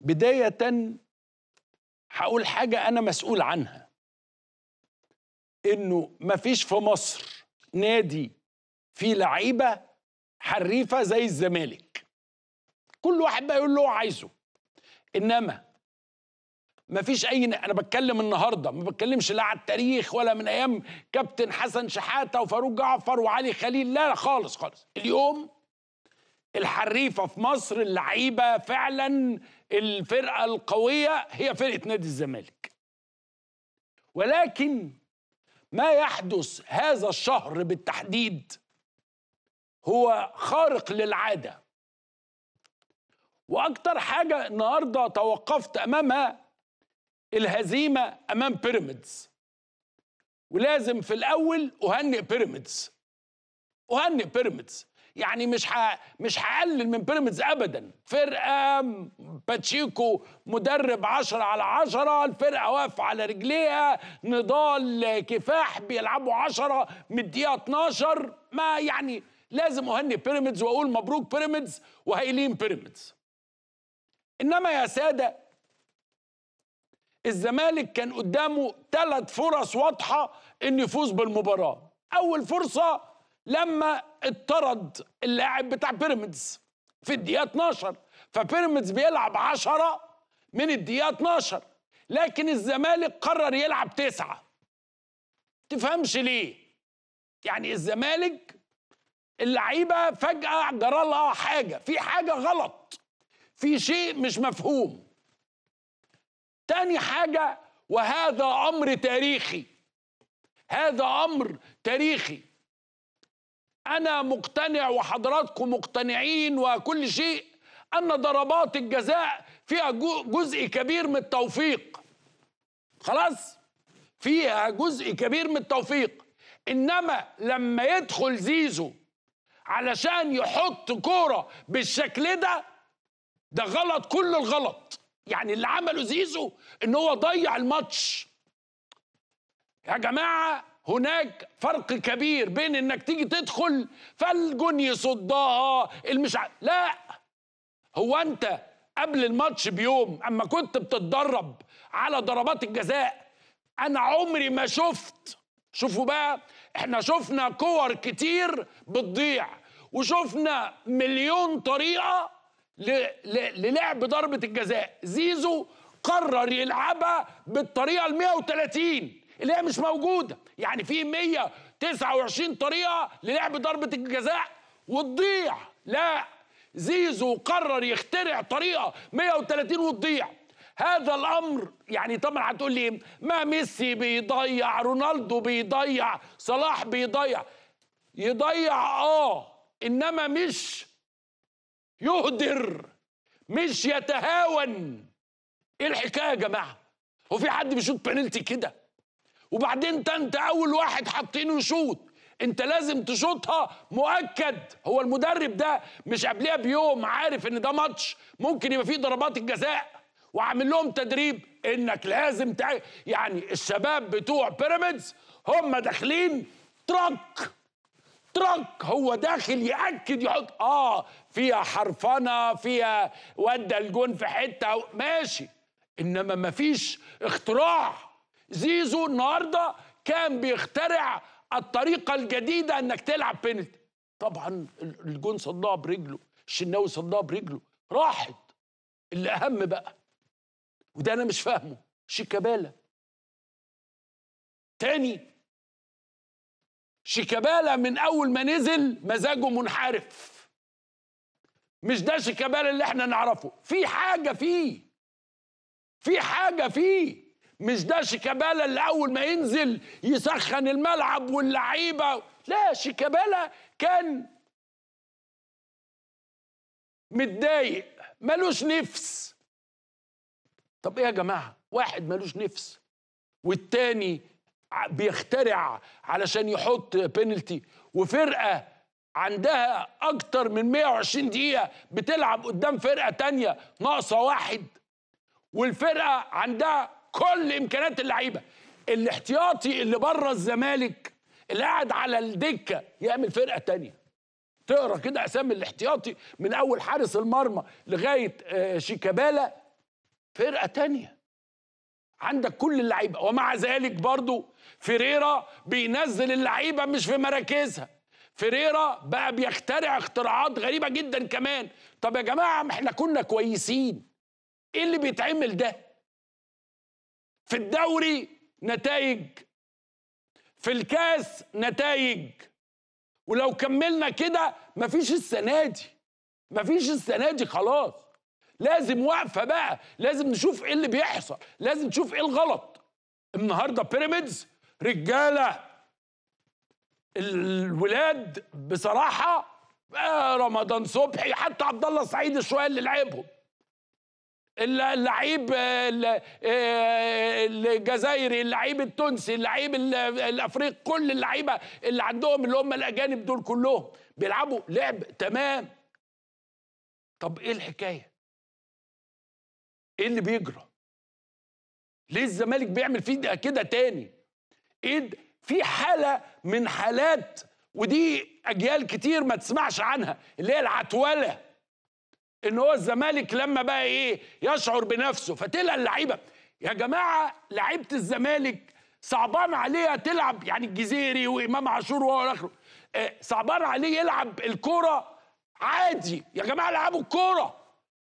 بداية هقول حاجة أنا مسؤول عنها إنه مفيش في مصر نادي فيه لعيبة حريفة زي الزمالك كل واحد بقى يقول له هو عايزه إنما مفيش أي أنا بتكلم النهاردة ما بتكلمش لا على التاريخ ولا من أيام كابتن حسن شحاتة وفاروق جعفر وعلي خليل لا خالص خالص اليوم الحريفة في مصر اللعيبة فعلاً الفرقه القويه هي فرقه نادي الزمالك ولكن ما يحدث هذا الشهر بالتحديد هو خارق للعاده واكتر حاجه النهارده توقفت امامها الهزيمه امام بيراميدز ولازم في الاول اهنئ بيراميدز اهنئ بيراميدز يعني مش ح... مش هقلل من بيراميدز ابدا فرقه باتشيكو مدرب 10 على 10 الفرقه واقفه على رجليها نضال كفاح بيلعبوا 10 من الدقيقه 12 ما يعني لازم اهني بيراميدز واقول مبروك بيراميدز وهايلين بيراميدز انما يا ساده الزمالك كان قدامه ثلاث فرص واضحه انه يفوز بالمباراه اول فرصه لما اتطرد اللاعب بتاع بيراميدز في الدقيقه 12 فبيراميدز بيلعب 10 من الدقيقه 12 لكن الزمالك قرر يلعب تسعة تفهمش ليه يعني الزمالك اللعيبه فجاه جرى لها حاجه في حاجه غلط في شيء مش مفهوم تاني حاجه وهذا امر تاريخي هذا امر تاريخي أنا مقتنع وحضراتكم مقتنعين وكل شيء أن ضربات الجزاء فيها جزء كبير من التوفيق خلاص فيها جزء كبير من التوفيق إنما لما يدخل زيزو علشان يحط كورة بالشكل ده ده غلط كل الغلط يعني اللي عمله زيزو ان هو ضيع الماتش يا جماعه هناك فرق كبير بين انك تيجي تدخل فالجون يصدها المش لا هو انت قبل الماتش بيوم اما كنت بتتدرب على ضربات الجزاء انا عمري ما شفت شوفوا بقى احنا شفنا كور كتير بتضيع وشفنا مليون طريقه للعب ضربه الجزاء زيزو قرر يلعبها بالطريقه ال 130 اللي هي مش موجوده يعني في 129 طريقه للعب ضربه الجزاء وتضيع لا زيزو قرر يخترع طريقه 130 وتضيع هذا الامر يعني طبعا هتقول لي ما ميسي بيضيع رونالدو بيضيع صلاح بيضيع يضيع اه انما مش يهدر مش يتهاون ايه الحكايه يا جماعه هو في حد بيشوط بنالتي كده وبعدين انت انت اول واحد حاطينه يشوط انت لازم تشوطها مؤكد هو المدرب ده مش قبلها بيوم عارف ان ده ماتش ممكن يبقى فيه ضربات الجزاء وعامل لهم تدريب انك لازم تع... يعني الشباب بتوع بيراميدز هم داخلين ترك ترك هو داخل ياكد يحط اه فيها حرفنه فيها ودى الجون في حته ماشي انما مفيش اختراع زيزو النهارده كان بيخترع الطريقه الجديده انك تلعب بينالتي طبعا الجون صدها برجله الشناوي صدها برجله راحت اللي اهم بقى وده انا مش فاهمه شيكابالا تاني شيكابالا من اول ما نزل مزاجه منحرف مش ده شيكابالا اللي احنا نعرفه في حاجه فيه في حاجه فيه مش ده شيكابالا اللي اول ما ينزل يسخن الملعب واللعيبه لا شيكابالا كان متضايق ملوش نفس طب ايه يا جماعه واحد ملوش نفس والتاني بيخترع علشان يحط بينالتي وفرقه عندها اكتر من 120 دقيقه بتلعب قدام فرقه تانية ناقصه واحد والفرقه عندها كل امكانيات اللعيبه الاحتياطي اللي بره الزمالك اللي قاعد على الدكه يعمل فرقه تانية تقرا كده اسامي الاحتياطي من اول حارس المرمى لغايه آه، شيكابالا فرقه تانية عندك كل اللعيبه ومع ذلك برضو فيريرا بينزل اللعيبه مش في مراكزها فيريرا بقى بيخترع اختراعات غريبه جدا كمان طب يا جماعه ما احنا كنا كويسين ايه اللي بيتعمل ده في الدوري نتائج في الكاس نتائج ولو كملنا كده مفيش السنه دي مفيش السنه دي خلاص لازم وقفة بقى لازم نشوف ايه اللي بيحصل لازم نشوف ايه الغلط النهارده بيراميدز رجاله الولاد بصراحه آه، رمضان صبحي حتى عبد الله سعيد شويه اللي لعبهم اللعيب آه، الجزائري اللعيب التونسي اللعيب الافريقي كل اللعيبه اللي عندهم اللي هم الاجانب دول كلهم بيلعبوا لعب تمام طب ايه الحكايه ايه اللي بيجرى ليه الزمالك بيعمل فيه كده تاني ايه في حاله من حالات ودي اجيال كتير ما تسمعش عنها اللي هي العتوله ان هو الزمالك لما بقى ايه يشعر بنفسه فتلقى اللعيبه يا جماعه لعيبه الزمالك صعبان عليها تلعب يعني الجزيري وامام عاشور وهو اخره آه، صعبان عليه يلعب الكوره عادي يا جماعه العبوا الكوره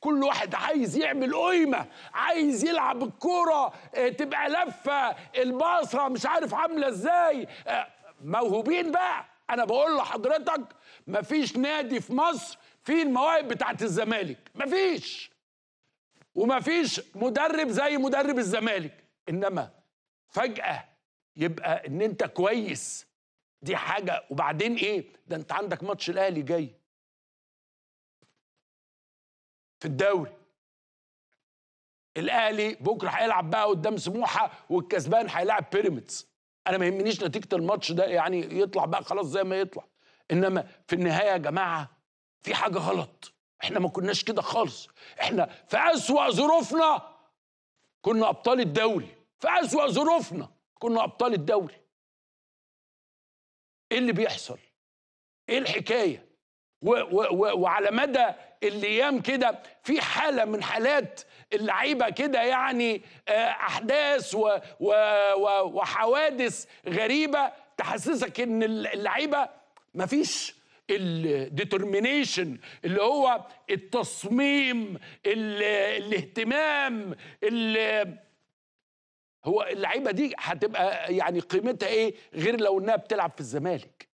كل واحد عايز يعمل قيمه عايز يلعب الكوره آه، تبقى لفه الباصه مش عارف عامله ازاي آه، موهوبين بقى انا بقول لحضرتك مفيش نادي في مصر في المواهب بتاعت الزمالك مفيش ومفيش مدرب زي مدرب الزمالك انما فجاه يبقى ان انت كويس دي حاجه وبعدين ايه ده انت عندك ماتش الاهلي جاي في الدوري الاهلي بكره هيلعب بقى قدام سموحه والكسبان هيلاعب بيراميدز انا ما يهمنيش نتيجه الماتش ده يعني يطلع بقى خلاص زي ما يطلع انما في النهايه يا جماعه في حاجه غلط احنا ما كناش كده خالص احنا في اسوا ظروفنا كنا ابطال الدوري في اسوا ظروفنا كنا ابطال الدوري ايه اللي بيحصل ايه الحكايه و و و وعلى مدى الايام كده في حاله من حالات اللعيبه كده يعني آه، احداث و و و وحوادث غريبه تحسسك ان اللعيبه مفيش الديترمينيشن اللي هو التصميم الاهتمام اللي هو اللعيبه دي هتبقى يعني قيمتها ايه غير لو انها بتلعب في الزمالك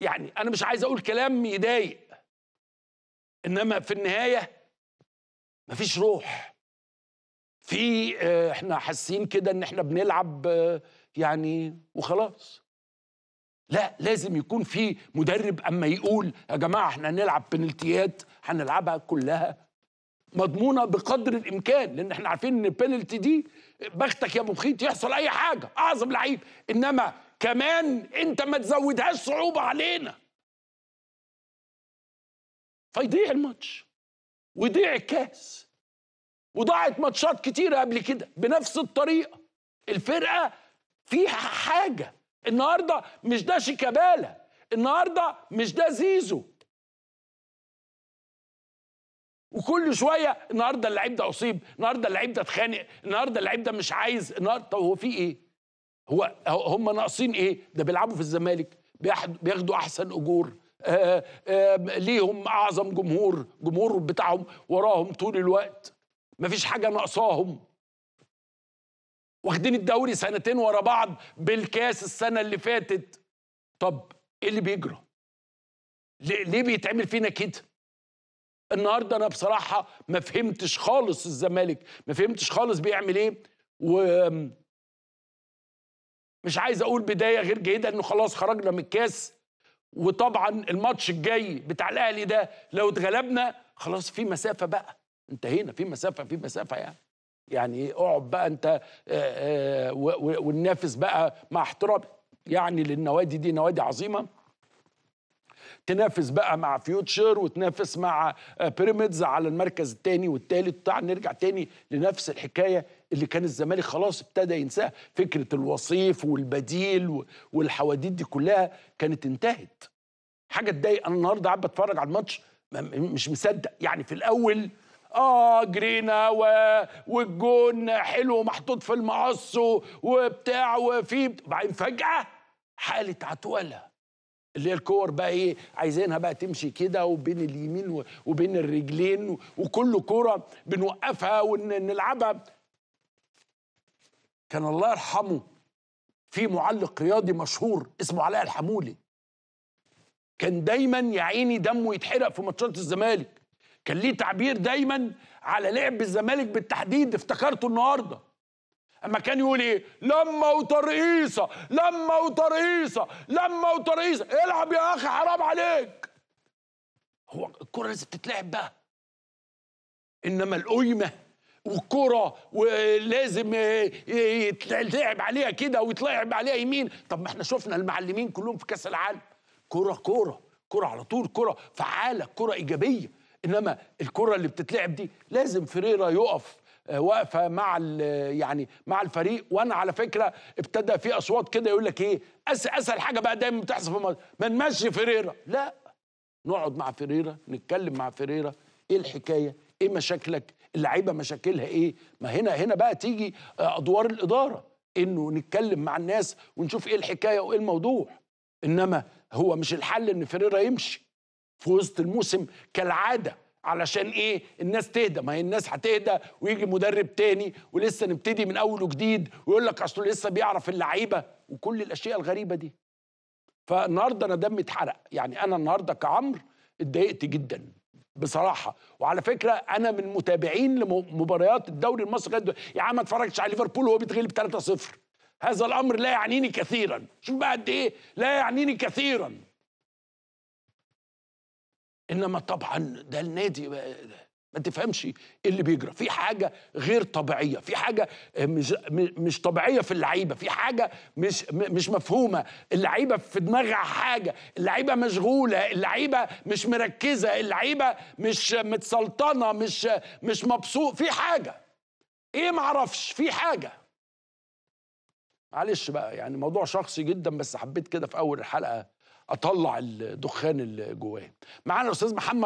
يعني انا مش عايز اقول كلام يضايق انما في النهايه مفيش روح في آه، احنا حاسين كده ان احنا بنلعب آه، يعني وخلاص لا لازم يكون في مدرب اما يقول يا جماعه احنا هنلعب بنالتيات هنلعبها كلها مضمونه بقدر الامكان لان احنا عارفين ان البنالتي دي بختك يا مخيط يحصل اي حاجه اعظم لعيب انما كمان انت ما تزودهاش صعوبه علينا فيضيع الماتش ويضيع الكاس وضاعت ماتشات كتيره قبل كده بنفس الطريقه الفرقه فيها حاجه النهارده مش ده شيكابالا النهارده مش ده زيزو وكل شويه النهارده اللعيب ده اصيب النهارده اللعيب ده اتخانق النهارده اللعيب ده مش عايز النهارده طب هو في ايه هو هم ناقصين ايه ده بيلعبوا في الزمالك بياخدوا احسن اجور آآ آه، آآ آه، ليهم اعظم جمهور جمهور بتاعهم وراهم طول الوقت مفيش حاجه ناقصاهم واخدين الدوري سنتين ورا بعض بالكاس السنه اللي فاتت طب ايه اللي بيجرى ليه بيتعمل فينا كده النهارده انا بصراحه ما فهمتش خالص الزمالك ما فهمتش خالص بيعمل ايه و مش عايز اقول بدايه غير جيده انه خلاص خرجنا من الكاس وطبعا الماتش الجاي بتاع الاهلي ده لو اتغلبنا خلاص في مسافه بقى انتهينا في مسافه في مسافه يعني يعني إيه، اقعد بقى انت آه، آه، وننافس بقى مع احترامي يعني للنوادي دي نوادي عظيمه تنافس بقى مع فيوتشر وتنافس مع بيراميدز آه، على المركز الثاني والثالث بتاع نرجع تاني لنفس الحكايه اللي كان الزمالك خلاص ابتدى ينساها فكره الوصيف والبديل والحواديت دي كلها كانت انتهت حاجه تضايق انا النهارده قاعد بتفرج على الماتش مش مصدق يعني في الاول اه جرينا و... والجون حلو محطوط في المقص وبتاع وفي بعدين فجاه حاله عتوله اللي هي الكور بقى ايه عايزينها بقى تمشي كده وبين اليمين وبين الرجلين وكل كوره بنوقفها ونلعبها كان الله يرحمه في معلق رياضي مشهور اسمه علاء الحمولي كان دايما يا عيني دمه يتحرق في ماتشات الزمالك كان ليه تعبير دايما على لعب الزمالك بالتحديد افتكرته النهارده اما كان يقول ايه لما وترقيصه لما وترقيصه لما وترقيصه العب يا اخي حرام عليك هو الكره لازم تتلعب بقى انما القيمه والكرة ولازم يتلعب عليها كده ويتلعب عليها يمين طب ما احنا شفنا المعلمين كلهم في كاس العالم كرة كرة كرة على طول كرة فعالة كرة إيجابية انما الكره اللي بتتلعب دي لازم فريرا يقف آه، واقفه مع آه، يعني مع الفريق وانا على فكره ابتدى في اصوات كده يقول لك ايه اسهل حاجه بقى دايما بتحصل في مصر ما نمشي فريرا لا نقعد مع فريرا نتكلم مع فريرا ايه الحكايه ايه مشاكلك اللعيبه مشاكلها ايه ما هنا هنا بقى تيجي آه، ادوار الاداره انه نتكلم مع الناس ونشوف ايه الحكايه وايه الموضوع انما هو مش الحل ان فريرا يمشي في وسط الموسم كالعاده علشان ايه الناس تهدى ما هي الناس هتهدى ويجي مدرب تاني ولسه نبتدي من اول وجديد ويقول لك اصله لسه بيعرف اللعيبه وكل الاشياء الغريبه دي فالنهارده انا دمي اتحرق يعني انا النهارده كعمرو اتضايقت جدا بصراحه وعلى فكره انا من متابعين لمباريات الدوري المصري لغايه يا عم ما اتفرجتش على ليفربول وهو بيتغلب 3-0 هذا الامر لا يعنيني كثيرا شوف بقى قد ايه لا يعنيني كثيرا انما طبعا ده النادي ما تفهمش ايه اللي بيجرى في حاجه غير طبيعيه في حاجه مش مش طبيعيه في اللعيبه في حاجه مش مش مفهومه اللعيبه في دماغها حاجه اللعيبه مشغوله اللعيبه مش مركزه اللعيبه مش متسلطنه مش مش مبسوط في حاجه ايه معرفش في حاجه معلش بقى يعني موضوع شخصي جدا بس حبيت كده في اول الحلقه اطلع الدخان اللي جواه معانا الاستاذ محمد